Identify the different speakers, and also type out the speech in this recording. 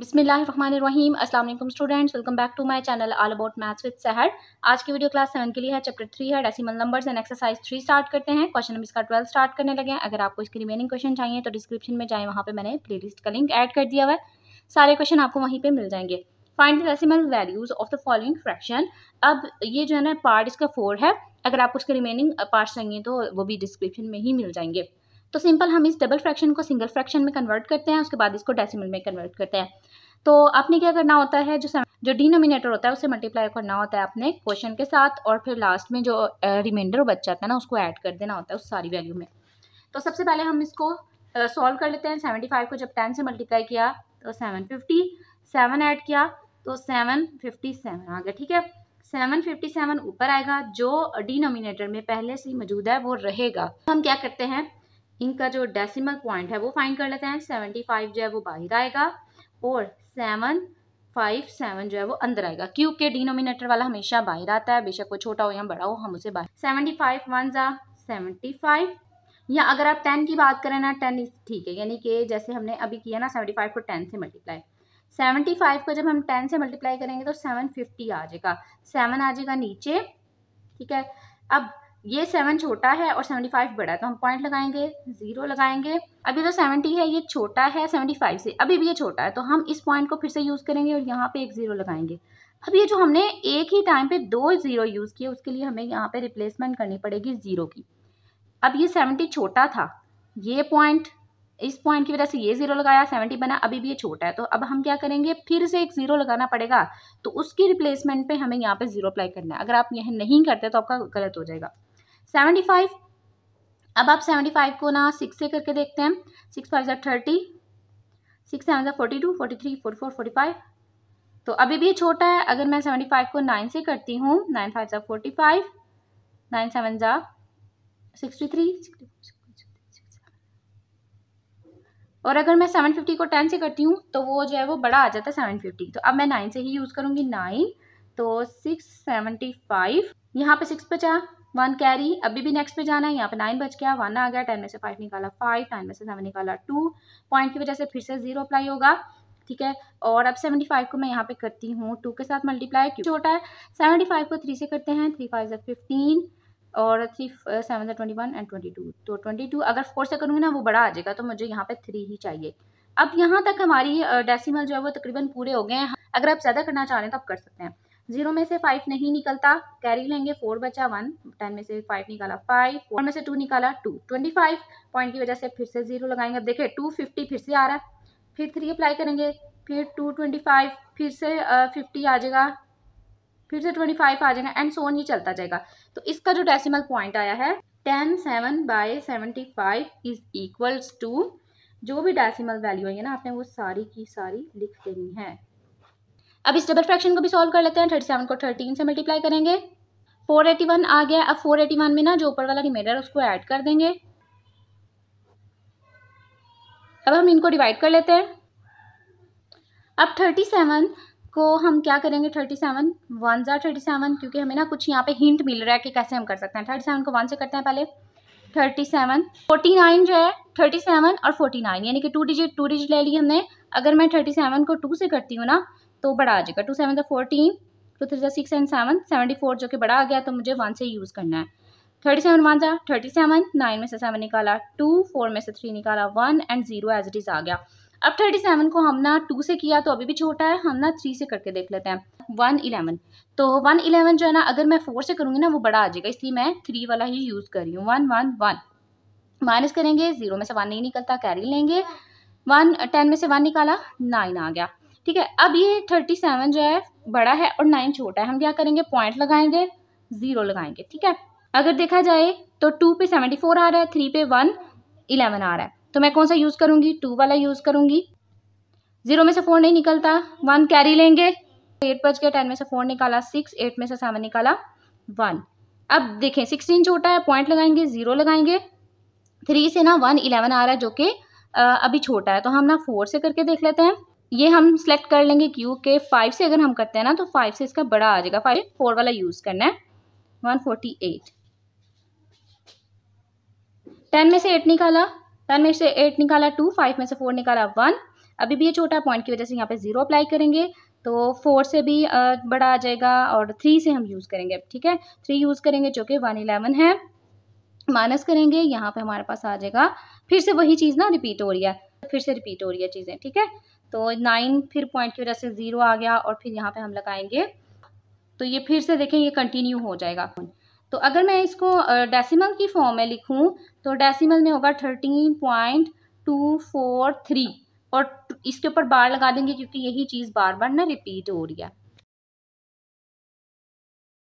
Speaker 1: बिसमीम असल students welcome back to my channel all about maths with Sahar आज की वीडियो क्लास सेवन के लिए है चैप्टर थ्री है decimal numbers and exercise three start करते हैं क्वेश्चन नंबर इसका ट्वेल्व स्टार्ट करने लगे हैं अगर आपको इसके रिमेनिंग क्वेश्चन चाहिए तो डिस्क्रिप्शन में जाएँ वहाँ पर मैंने प्ले का लिंक एड कर दिया हुआ है सारे क्वेश्चन आपको वहीं पर मिल जाएंगे find the decimal values of the following fraction अब ये जो है ना पार्ट इसका फोर है अगर आपको इसके रिमेनिंग पार्ट uh, चाहिए तो वो भी डिस्क्रिप्शन में ही मिल जाएंगे तो सिंपल हम इस डबल फ्रैक्शन को सिंगल फ्रैक्शन में कन्वर्ट करते हैं उसके बाद इसको डेसिमल में कन्वर्ट करते हैं तो आपने क्या करना होता है जो जो डिनोमिनेटर होता है उसे मल्टीप्लाई करना होता है आपने क्वेश्चन के साथ और फिर लास्ट में जो रिमाइंडर बच जाता है ना उसको ऐड कर देना होता है उस सारी वैल्यू में तो सबसे पहले हम इसको सॉल्व कर लेते हैं सेवेंटी फाइव को जब टेन से मल्टीप्लाई किया तो सेवन फिफ्टी सेवन ऐड किया तो सेवन फिफ्टी सेवन आ गया ठीक है सेवन फिफ्टी सेवन ऊपर आएगा जो डिनोमिनेटर में पहले से ही मौजूद है वो रहेगा हम क्या करते हैं इनका जो डेसिमल पॉइंट है वो फाइंड कर लेते हैं सेवेंटी फाइव जो है वो बाहर आएगा और सेवन फाइव सेवन जो है वो अंदर आएगा क्यूब के डिनोमिनेटर वाला हमेशा बाहर आता है बेशक वो छोटा हो या बड़ा हो हम उसे बाहर सेवेंटी फाइव वन ज़ा सेवेंटी फाइव या अगर आप टेन की बात करें ना टेन ठीक है यानी कि जैसे हमने अभी किया ना सेवेंटी फाइव को टेन से मल्टीप्लाई सेवेंटी फाइव को जब हम टेन से मल्टीप्लाई करेंगे तो सेवन फिफ्टी आ जाएगा सेवन आ जाएगा नीचे ठीक है अब ये सेवन छोटा है और सेवेंटी फाइव बड़ा है तो हम पॉइंट लगाएंगे जीरो लगाएंगे अभी तो सेवेंटी है ये छोटा है सेवेंटी फाइव से अभी भी ये छोटा है तो हम इस पॉइंट को फिर से यूज़ करेंगे और यहाँ पे एक ज़ीरो लगाएंगे अब ये जो हमने एक ही टाइम पे दो ज़ीरो यूज़ किए उसके लिए हमें यहाँ पे रिप्लेसमेंट करनी पड़ेगी ज़ीरो की अब ये सेवेंटी छोटा था ये पॉइंट इस पॉइंट की वजह से ये जीरो लगाया सेवेंटी बना अभी भी ये छोटा है तो अब हम क्या करेंगे फिर से एक जीरो लगाना पड़ेगा तो उसकी रिप्लेसमेंट पे हमें यहाँ पे जीरो अप्लाई करना है अगर आप यह नहीं करते तो आपका गलत हो जाएगा सेवेंटी फाइव अब आप सेवेंटी फाइव को ना सिक्स से करके देखते हैं सिक्स फाइव ज़ार थर्टी सिक्स सेवन ज़ार forty two forty three forty four forty five तो अभी भी छोटा है अगर मैं सेवेंटी फाइव को नाइन से करती हूँ नाइन फाइव ज़ार फोर्टी फाइव नाइन सेवन ज़ार सिक्सटी थ्री और अगर मैं सेवन फिफ्टी को टेन से करती हूँ तो वो जो है वो बड़ा आ जाता है सेवन फिफ्टी तो अब मैं नाइन से ही यूज़ करूँगी नाइन तो सिक्स सेवेंटी फाइव यहाँ पे सिक्स बचा वन कैरी अभी भी नेक्स्ट पे जाना है यहाँ पे नाइन बच गया वन आ गया टेन में से फाइव निकाला फाइव नाइन में से सेवन निकाला टू पॉइंट की वजह से फिर से जीरो अप्लाई होगा ठीक है और अब सेवेंटी फाइव को मैं यहाँ पे करती हूँ टू के साथ मल्टीप्लाई क्यों छोटा है सेवेंटी फाइव को थ्री से करते हैं थ्री फाइव ज़ा फिफ्टीन और थ्री सेवन ज़ा twenty one and twenty two तो ट्वेंटी टू अगर फोर से करूँगी ना वो बड़ा आ जाएगा तो मुझे यहाँ पे थ्री ही चाहिए अब यहाँ तक हमारी डेसिमल uh, जो है वो तकरीबन पूरे हो गए हैं अगर आप ज़्यादा करना चाह रहे हैं तो आप कर सकते हैं जीरो में से फाइव नहीं निकलता कैरी लेंगे फोर बचा वन टेन में से फाइव निकाला फाइव फोर में से टू निकाला टू ट्वेंटी फाइव पॉइंट की वजह से फिर से जीरो लगाएंगे देखे देखिए टू फिफ्टी फिर से आ रहा है फिर थ्री अप्लाई करेंगे फिर टू ट्वेंटी फाइव फिर से फिफ्टी uh, आ जाएगा फिर से ट्वेंटी फाइव आ जाएगा एंड सोन ही चलता जाएगा तो इसका जो डेसिमल पॉइंट आया है ten seven by seventy five is equals to जो भी डेसिमल वैल्यू आई है ना आपने वो सारी की सारी लिख देनी है अब इस डबल फ्रैक्शन को भी सॉल्व कर लेते हैं थर्टी सेवन को थर्टीन से मल्टीप्लाई करेंगे फोर एटी वन आ गया अब फोर एटी वन में ना जो ऊपर वाला रिमाइंडर उसको ऐड कर देंगे अब हम इनको डिवाइड कर लेते हैं अब थर्टी सेवन को हम क्या करेंगे थर्टी सेवन वन जार थर्टी सेवन क्योंकि हमें ना कुछ यहाँ पे हिंट मिल रहा है कि कैसे हम कर सकते हैं थर्टी सेवन को वन से करते हैं पहले थर्टी सेवन फोर्टी नाइन जो है थर्टी सेवन और फोर्टी नाइन यानी कि टू डिजिट टू डिजिट ले ली हमने अगर मैं थर्टी सेवन को टू से करती हूँ ना तो बड़ा आ जाएगा टू सेवन ज़ा फोर्टीन टू थ्री ज़ा six and seven seventy four जो कि बड़ा आ गया तो मुझे वन से यूज़ करना है थर्टी सेवन वन ज़ा थर्टी सेवन नाइन में से सेवन निकाला टू फोर में से थ्री निकाला one and zero as it is आ गया अब थर्टी सेवन को हम ना टू से किया तो अभी भी छोटा है हम ना थ्री से करके देख लेते हैं वन इलेवन तो वन इलेवन जो है ना अगर मैं फोर से करूँगी ना वो बड़ा आ जाएगा इसलिए मैं थ्री वाला ही यूज़ कर रही हूँ वन वन वन माइनस करेंगे ज़ीरो में से वन नहीं निकलता कैरी लेंगे वन टेन में से वन निकाला नाइन आ गया ठीक है अब ये थर्टी सेवन जो है बड़ा है और नाइन छोटा है हम क्या करेंगे पॉइंट लगाएंगे ज़ीरो लगाएंगे ठीक है अगर देखा जाए तो टू पे सेवेंटी फोर आ रहा है थ्री पे वन इलेवन आ रहा है तो मैं कौन सा यूज़ करूँगी टू वाला यूज़ करूँगी ज़ीरो में से फोर नहीं निकलता वन कैरी लेंगे एट बज गया टेन में से फोर निकाला सिक्स एट में से सेवन निकाला वन अब देखें सिक्सटीन छोटा है पॉइंट लगाएंगे ज़ीरो लगाएंगे थ्री से ना वन इलेवन आ रहा है जो कि अभी छोटा है तो हम ना फोर से करके देख लेते हैं ये हम सेलेक्ट कर लेंगे क्यू के फाइव से अगर हम करते हैं ना तो फाइव से इसका बड़ा आ जाएगा फाइव फोर वाला यूज़ करना है वन फोर्टी एट टेन में से एट निकाला टेन में से एट निकाला टू फाइव में से फोर निकाला वन अभी भी ये छोटा पॉइंट की वजह से यहाँ पे ज़ीरो अप्लाई करेंगे तो फोर से भी बड़ा आ जाएगा और थ्री से हम यूज़ करेंगे अब ठीक है थ्री यूज़ करेंगे जो कि वन इलेवन है माइनस करेंगे यहाँ पे हमारे पास आ जाएगा फिर से वही चीज़ ना रिपीट हो रही है फिर से रिपीट हो रही है चीज़ें ठीक है तो नाइन फिर पॉइंट की वजह से ज़ीरो आ गया और फिर यहाँ पे हम लगाएंगे तो ये फिर से देखें ये कंटिन्यू हो जाएगा तो अगर मैं इसको डेसिमल की फॉर्म में लिखूँ तो डेसिमल में होगा thirteen point two four three और इसके ऊपर बार लगा देंगे क्योंकि यही चीज़ बार बार ना रिपीट हो रही है